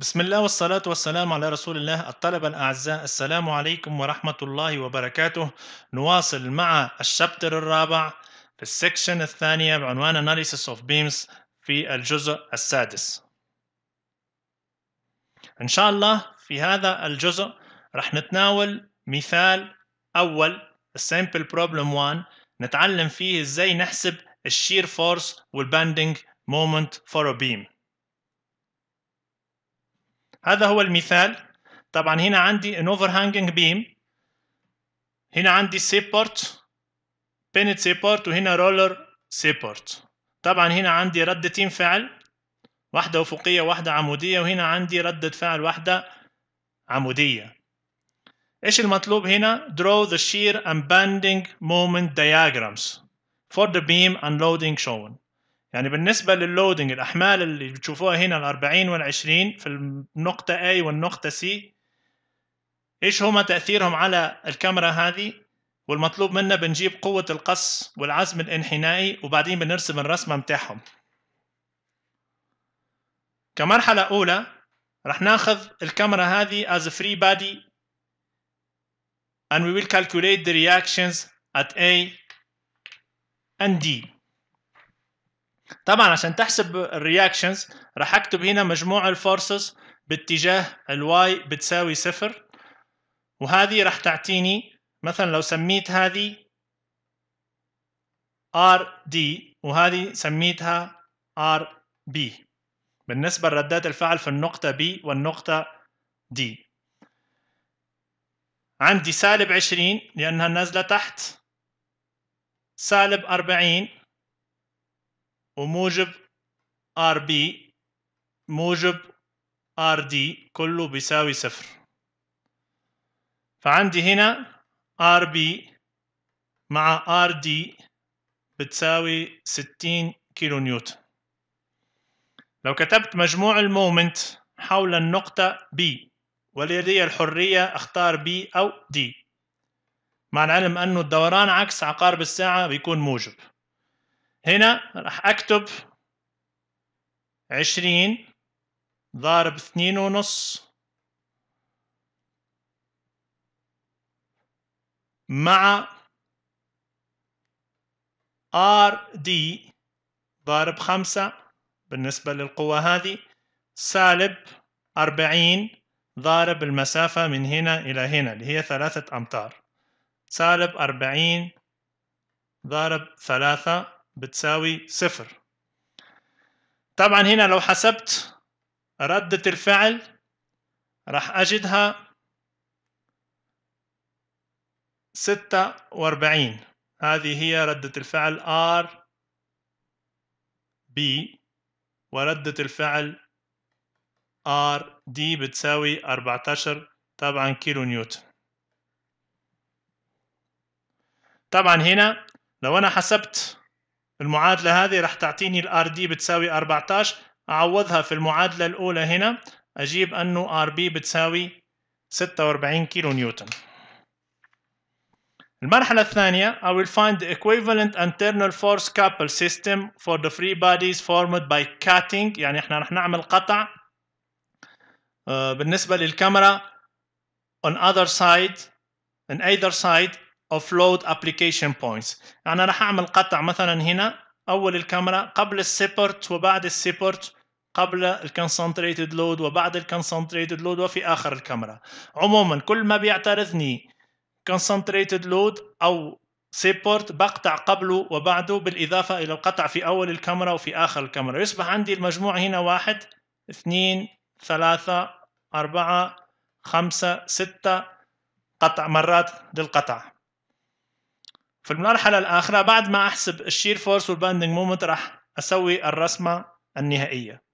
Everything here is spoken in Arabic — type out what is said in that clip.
بسم الله والصلاة والسلام على رسول الله الطلبة الأعزاء السلام عليكم ورحمة الله وبركاته نواصل مع الشابتر الرابع في السكشن الثانية بعنوان Analysis of Beams في الجزء السادس إن شاء الله في هذا الجزء رح نتناول مثال أول Simple Problem 1 نتعلم فيه إزاي نحسب الشير فورس والباندينج مومنت فور a beam هذا هو المثال طبعا هنا عندي an overhanging beam هنا عندي support pinned support وهنا roller support طبعا هنا عندي ردتين فعل واحدة أفقية واحدة عمودية وهنا عندي ردة فعل واحدة عمودية إيش المطلوب هنا draw the shear and bending moment diagrams for the beam unloading shown يعني بالنسبه لللودنج الاحمال اللي بتشوفوها هنا ال 40 وال 20 في النقطه A والنقطه C ايش هما تاثيرهم على الكاميرا هذه والمطلوب منا بنجيب قوه القص والعزم الانحنائي وبعدين بنرسم الرسمه متاعهم كمرحله اولى رح ناخذ الكاميرا هذه as a free body and we will calculate the reactions at A and D طبعا عشان تحسب الرياكشنز راح اكتب هنا مجموع الفورسز باتجاه الواي بتساوي صفر وهذه راح تعطيني مثلا لو سميت هذه ار دي وهذه سميتها ار بي بالنسبة لردات الفعل في النقطة بي والنقطة دي عندي سالب 20 لأنها نازلة تحت سالب 40 وموجب ار بي موجب ار دي كله بيساوي صفر فعندي هنا ار بي مع ار دي بتساوي ستين كيلو نيوتن لو كتبت مجموع المومنت حول النقطة B ولدي الحرية اختار B أو D مع العلم أنه الدوران عكس عقارب الساعة بيكون موجب هنا راح اكتب عشرين ضارب اثنين ونص مع ار دي ضارب خمسة بالنسبة للقوة هذه سالب أربعين ضارب المسافة من هنا إلى هنا اللي هي ثلاثة أمتار سالب أربعين ضارب ثلاثة بتساوي صفر طبعا هنا لو حسبت ردة الفعل راح أجدها ستة وأربعين هذه هي ردة الفعل R B وردة الفعل R D بتساوي أربعتاشر طبعا كيلو نيوتن طبعا هنا لو أنا حسبت المعادلة هذه راح تعطيني الـ RD بتساوي 14 أعوضها في المعادلة الأولى هنا أجيب أنه RB بتساوي 46 كيلو نيوتن المرحلة الثانية I will find the equivalent internal force couple system for the free bodies formed by cutting يعني احنا راح نعمل قطع آه، بالنسبة للكاميرا on other side on either side offload application points انا راح اعمل قطع مثلا هنا اول الكاميرا قبل السيبورت وبعد السيبورت قبل الكونسنتريتد لود وبعد الكونسنتريتد لود وفي اخر الكاميرا عموما كل ما بيعترضني كونسنتريتد لود او سيبورت بقطع قبله وبعده بالاضافه الى القطع في اول الكاميرا وفي اخر الكاميرا يصبح عندي المجموع هنا واحد اثنين ثلاثة أربعة خمسة ستة قطع مرات للقطع في المرحلة الاخيره بعد ما أحسب الشير فورس والباندنج مومنت راح أسوي الرسمة النهائية